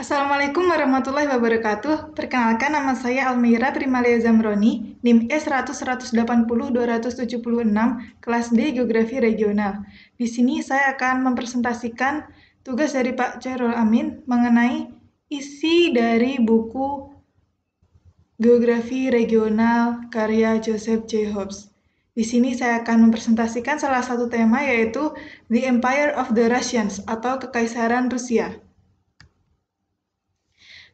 Assalamualaikum warahmatullahi wabarakatuh. Perkenalkan nama saya Almira Primalia Zamroni, NIM E 100 276 kelas D Geografi Regional. Di sini saya akan mempresentasikan tugas dari Pak Chairul Amin mengenai isi dari buku Geografi Regional karya Joseph J. Hobbs. Di sini saya akan mempresentasikan salah satu tema yaitu The Empire of the Russians atau Kekaisaran Rusia.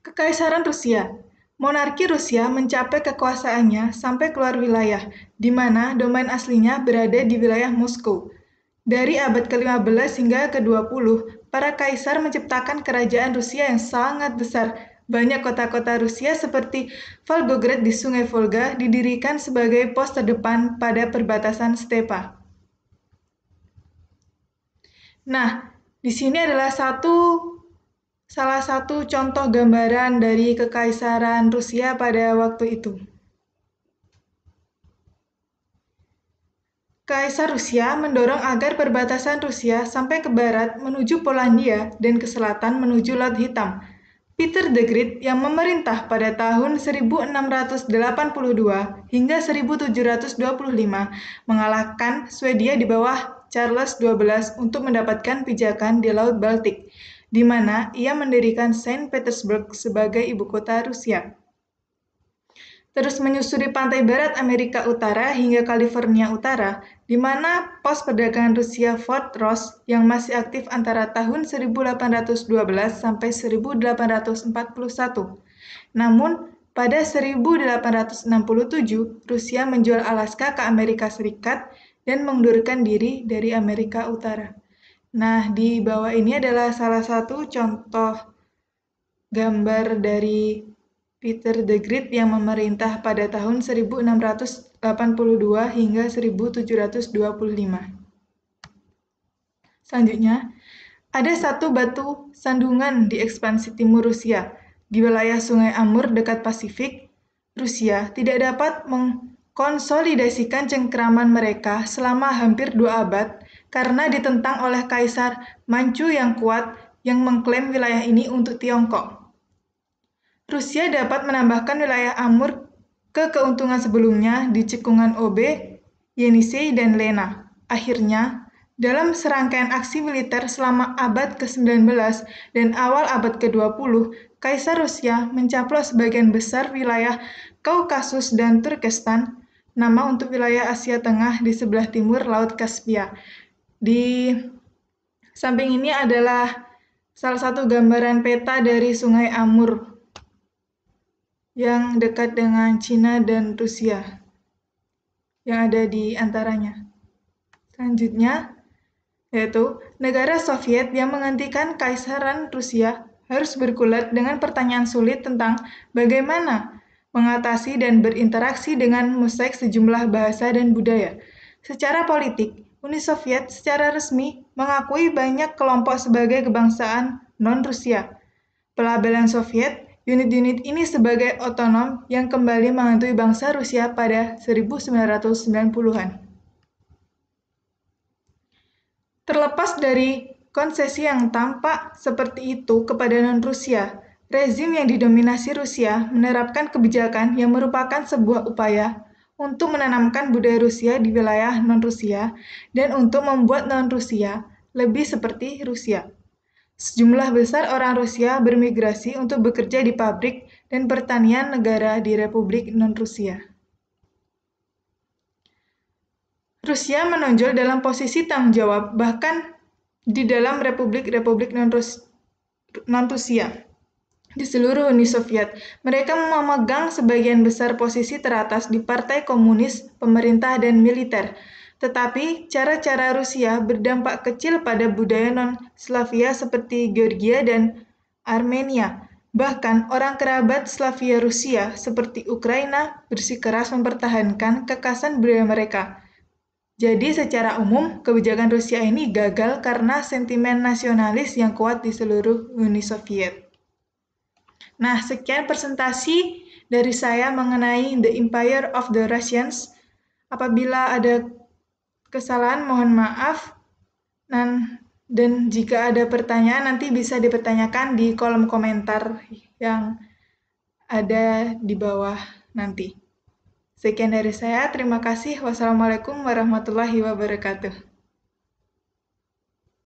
Kekaisaran Rusia Monarki Rusia mencapai kekuasaannya sampai keluar wilayah, di mana domain aslinya berada di wilayah Moskow. Dari abad ke-15 hingga ke-20, para kaisar menciptakan kerajaan Rusia yang sangat besar. Banyak kota-kota Rusia seperti Volgograd di Sungai Volga didirikan sebagai pos terdepan pada perbatasan stepa. Nah, di sini adalah satu salah satu contoh gambaran dari Kekaisaran Rusia pada waktu itu. Kaisar Rusia mendorong agar perbatasan Rusia sampai ke barat menuju Polandia dan ke selatan menuju Laut Hitam. Peter the Great yang memerintah pada tahun 1682 hingga 1725 mengalahkan Swedia di bawah Charles XII untuk mendapatkan pijakan di Laut Baltik di mana ia mendirikan Saint Petersburg sebagai ibu kota Rusia. Terus menyusuri pantai barat Amerika Utara hingga California Utara, di mana pos perdagangan Rusia Fort Ross yang masih aktif antara tahun 1812 sampai 1841. Namun, pada 1867, Rusia menjual Alaska ke Amerika Serikat dan mengundurkan diri dari Amerika Utara. Nah, di bawah ini adalah salah satu contoh gambar dari Peter the Great yang memerintah pada tahun 1682 hingga 1725. Selanjutnya, ada satu batu sandungan di ekspansi timur Rusia, di wilayah Sungai Amur dekat Pasifik, Rusia tidak dapat mengkonsolidasikan cengkeraman mereka selama hampir dua abad karena ditentang oleh kaisar Manchu yang kuat yang mengklaim wilayah ini untuk Tiongkok. Rusia dapat menambahkan wilayah Amur ke keuntungan sebelumnya di cekungan Ob, Yenisei, dan Lena. Akhirnya, dalam serangkaian aksi militer selama abad ke-19 dan awal abad ke-20, Kaisar Rusia mencaplok sebagian besar wilayah Kaukasus dan Turkestan, nama untuk wilayah Asia Tengah di sebelah timur Laut Kaspia, di samping ini adalah salah satu gambaran peta dari Sungai Amur yang dekat dengan Cina dan Rusia yang ada di antaranya. Selanjutnya, yaitu negara Soviet yang menghentikan Kaisaran Rusia harus berkulat dengan pertanyaan sulit tentang bagaimana mengatasi dan berinteraksi dengan musik sejumlah bahasa dan budaya. Secara politik, Uni Soviet secara resmi mengakui banyak kelompok sebagai kebangsaan non-Rusia. Pelabelan Soviet, unit-unit ini sebagai otonom yang kembali menghantui bangsa Rusia pada 1990-an. Terlepas dari konsesi yang tampak seperti itu kepada non-Rusia, rezim yang didominasi Rusia menerapkan kebijakan yang merupakan sebuah upaya untuk menanamkan budaya Rusia di wilayah non-Rusia dan untuk membuat non-Rusia lebih seperti Rusia. Sejumlah besar orang Rusia bermigrasi untuk bekerja di pabrik dan pertanian negara di Republik Non-Rusia. Rusia menonjol dalam posisi tanggung jawab bahkan di dalam republik-republik non-Rusia di seluruh Uni Soviet. Mereka memegang sebagian besar posisi teratas di partai komunis, pemerintah, dan militer. Tetapi, cara-cara Rusia berdampak kecil pada budaya non-Slavia seperti Georgia dan Armenia. Bahkan, orang kerabat Slavia Rusia seperti Ukraina bersikeras mempertahankan kekasan budaya mereka. Jadi, secara umum, kebijakan Rusia ini gagal karena sentimen nasionalis yang kuat di seluruh Uni Soviet. Nah, sekian presentasi dari saya mengenai The Empire of the Russians. Apabila ada kesalahan, mohon maaf. Dan, dan jika ada pertanyaan, nanti bisa dipertanyakan di kolom komentar yang ada di bawah nanti. Sekian dari saya, terima kasih. Wassalamualaikum warahmatullahi wabarakatuh.